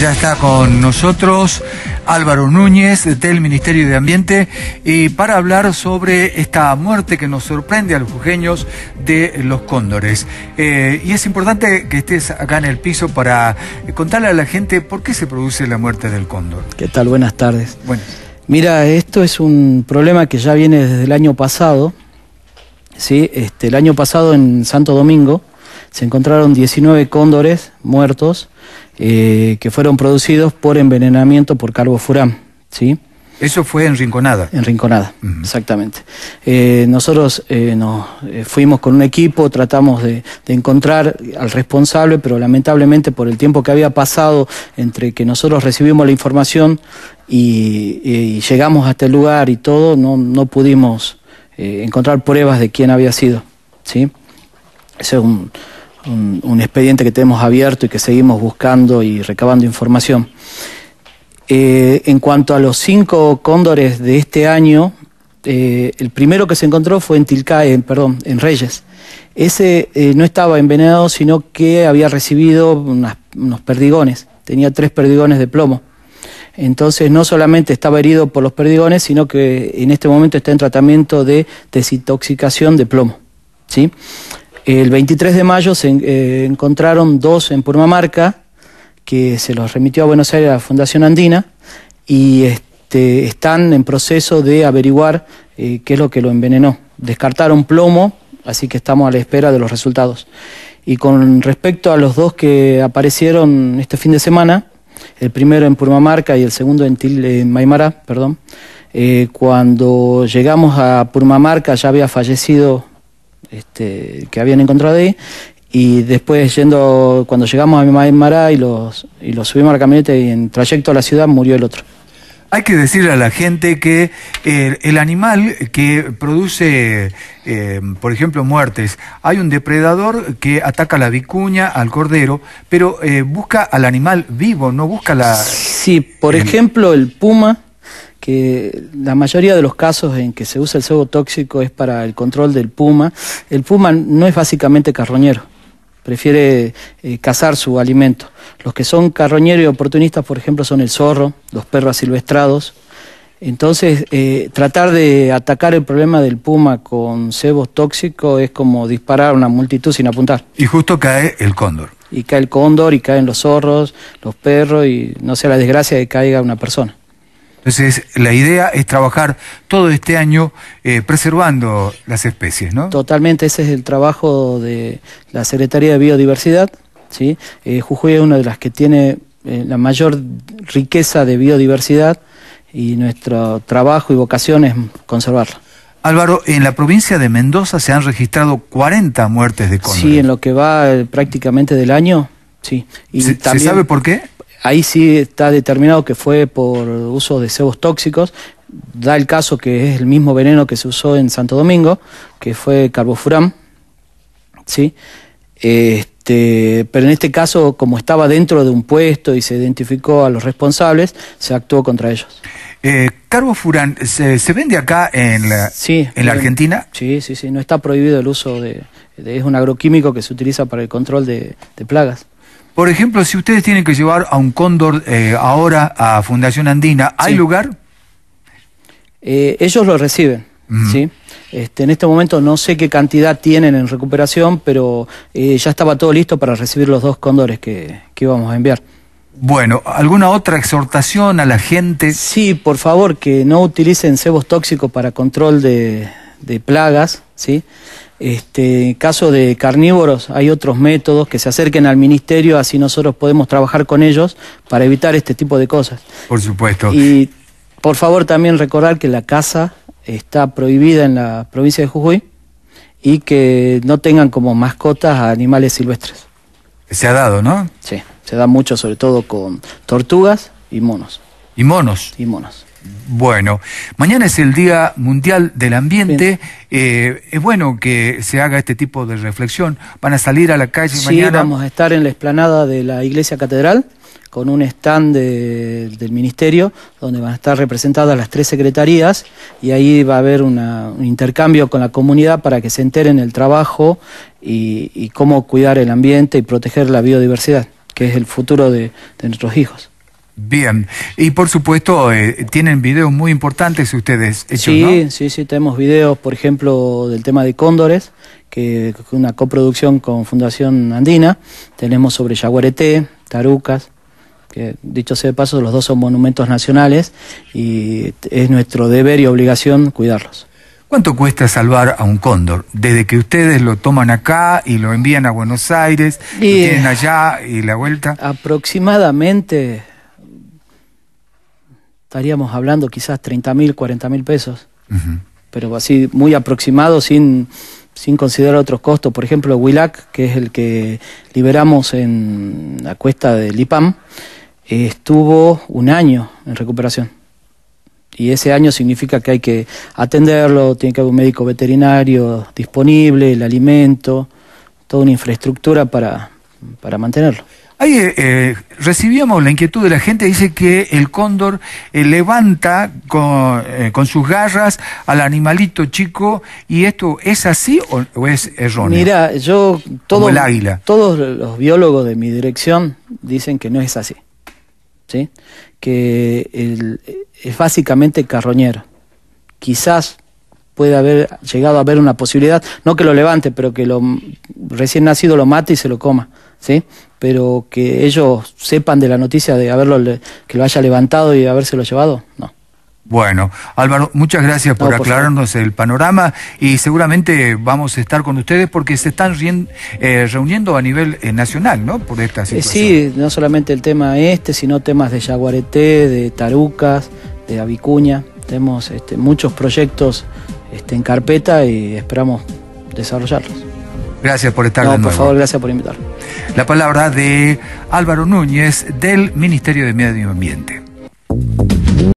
Ya está con nosotros Álvaro Núñez del Ministerio de Ambiente y para hablar sobre esta muerte que nos sorprende a los jujeños de los cóndores. Eh, y es importante que estés acá en el piso para contarle a la gente por qué se produce la muerte del cóndor. ¿Qué tal? Buenas tardes. Bueno. Mira, esto es un problema que ya viene desde el año pasado. ¿sí? Este, el año pasado en Santo Domingo se encontraron 19 cóndores muertos eh, que fueron producidos por envenenamiento por carbofurán. ¿sí? Eso fue en Rinconada. En Rinconada, exactamente. Eh, nosotros eh, nos fuimos con un equipo, tratamos de, encontrar al responsable, pero lamentablemente por el tiempo que había pasado entre que nosotros recibimos la información y, llegamos a este lugar y todo, no, pudimos encontrar pruebas de quién había sido. ¿sí? Ese es un, un, expediente que tenemos abierto y que seguimos buscando y recabando información. Eh, en cuanto a los cinco cóndores de este año, eh, el primero que se encontró fue en Tilcae, eh, perdón, en Reyes. Ese no estaba envenenado, sino que había recibido unos perdigones. Tenía tres perdigones de plomo. Entonces no solamente estaba herido por los perdigones, sino que en este momento está en tratamiento de desintoxicación de plomo. ¿sí? El 23 de mayo se eh, encontraron dos en Purmamarca, que se los remitió a Buenos Aires a la Fundación Andina, y este, están en proceso de averiguar eh, qué es lo que lo envenenó. Descartaron plomo, así que estamos a la espera de los resultados. Y con respecto a los dos que aparecieron este fin de semana, el primero en Purmamarca y el segundo en, Til, Maimara, perdón, eh, cuando llegamos a Purmamarca ya había fallecido este, que habían encontrado ahí. Y después yendo, cuando llegamos a Mará y los, y los subimos a la camioneta y en trayecto a la ciudad murió el otro. Hay que decirle a la gente que eh, el animal que produce, eh, por ejemplo, muertes, hay un depredador que ataca a la vicuña, al cordero, pero eh, busca al animal vivo, no busca la... Sí, por ejemplo, el puma, que la mayoría de los casos en que se usa el cebo tóxico es para el control del puma. El puma no es básicamente carroñero, prefiere eh, cazar su alimento. Los que son carroñeros y oportunistas, por ejemplo, son el zorro, los perros silvestrados. Entonces, eh, tratar de atacar el problema del puma con cebos tóxicos es como disparar a una multitud sin apuntar. Y justo cae el cóndor. Y cae el cóndor, y caen los zorros, los perros, y no sea la desgracia de que caiga una persona. Entonces, la idea es trabajar todo este año eh, preservando las especies, ¿no? Totalmente, ese es el trabajo de la Secretaría de Biodiversidad. ¿sí? Eh, Jujuy es una de las que tiene eh, la mayor riqueza de biodiversidad y nuestro trabajo y vocación es conservarla. Álvaro, en la provincia de Mendoza se han registrado 40 muertes de cóndor. Sí, en lo que va prácticamente del año, sí. Y ¿Se sabe por qué? ahí sí está determinado que fue por uso de cebos tóxicos. Da el caso que es el mismo veneno que se usó en Santo Domingo, que fue carbofuram, ¿sí? Este, pero en este caso, como estaba dentro de un puesto y se identificó a los responsables, se actuó contra ellos. Eh, ¿Carbofuran ¿se, vende acá en la, en la eh, Argentina? Sí, sí, sí, no está prohibido el uso de, Es un agroquímico que se utiliza para el control de plagas. Por ejemplo, si ustedes tienen que llevar a un cóndor eh, ahora a Fundación Andina, ¿hay lugar? Eh, ellos lo reciben. ¿sí? Este, en este momento no sé qué cantidad tienen en recuperación, pero eh, ya estaba todo listo para recibir los dos cóndores que, íbamos a enviar. Bueno, ¿alguna otra exhortación a la gente? Sí, por favor, que no utilicen cebos tóxicos para control de, de plagas, ¿sí? Este caso de carnívoros, hay otros métodos que se acerquen al ministerio, así nosotros podemos trabajar con ellos para evitar este tipo de cosas. Por supuesto. Y por favor también recordar que la caza está prohibida en la provincia de Jujuy y que no tengan como mascotas a animales silvestres. Se ha dado, ¿no? Sí, se da mucho, sobre todo con tortugas y monos. ¿Y monos? Y monos. Bueno, mañana es el Día Mundial del Ambiente. Eh, es bueno que se haga este tipo de reflexión. Van a salir a la calle mañana. Sí, vamos a estar en la explanada de la Iglesia Catedral con un stand del Ministerio donde van a estar representadas las tres secretarías y ahí va a haber un intercambio con la comunidad para que se enteren el trabajo y, cómo cuidar el ambiente y proteger la biodiversidad, que es el futuro de nuestros hijos. Bien, y por supuesto eh, tienen videos muy importantes ustedes hechos, Sí, sí, sí, tenemos videos, por ejemplo, del tema de cóndores, que una coproducción con Fundación Andina, tenemos sobre Yaguareté, Tarucas, que dicho sea de paso, los dos son monumentos nacionales y es nuestro deber y obligación cuidarlos. ¿Cuánto cuesta salvar a un cóndor? Desde que ustedes lo toman acá y lo envían a Buenos Aires, y, lo tienen allá y la vuelta. Aproximadamente estaríamos hablando quizás 30 mil, 40 mil pesos, pero así muy aproximado sin, sin considerar otros costos. Por ejemplo, Wilac que es el que liberamos en la cuesta del IPAM, estuvo un año en recuperación. Y ese año significa que hay que atenderlo, tiene que haber un médico veterinario disponible, el alimento, toda una infraestructura para, para mantenerlo. Ahí eh, recibíamos la inquietud de la gente, dice que el cóndor eh, levanta eh, con, sus garras al animalito chico y esto es así o, es erróneo. Mira, yo todo, el águila. todos los biólogos de mi dirección dicen que no es así, ¿sí? que es básicamente carroñero. Quizás puede haber llegado a haber una posibilidad, no que lo levante, pero que lo recién nacido lo mate y se lo coma, ¿sí? pero que ellos sepan de la noticia de haberlo, que lo haya levantado y habérselo llevado, no. Bueno, Álvaro, muchas gracias por, aclararnos el panorama y seguramente vamos a estar con ustedes porque se están eh, reuniendo a nivel eh, nacional, ¿no? Por esta eh, situación. Sí, no solamente el tema este, sino temas de Yaguareté, de Tarucas, de Avicuña. Tenemos este, muchos proyectos este, en carpeta y esperamos desarrollarlos. Gracias por estar no, de Por favor, gracias por invitarme. La palabra de Álvaro Núñez del Ministerio de Medio Ambiente.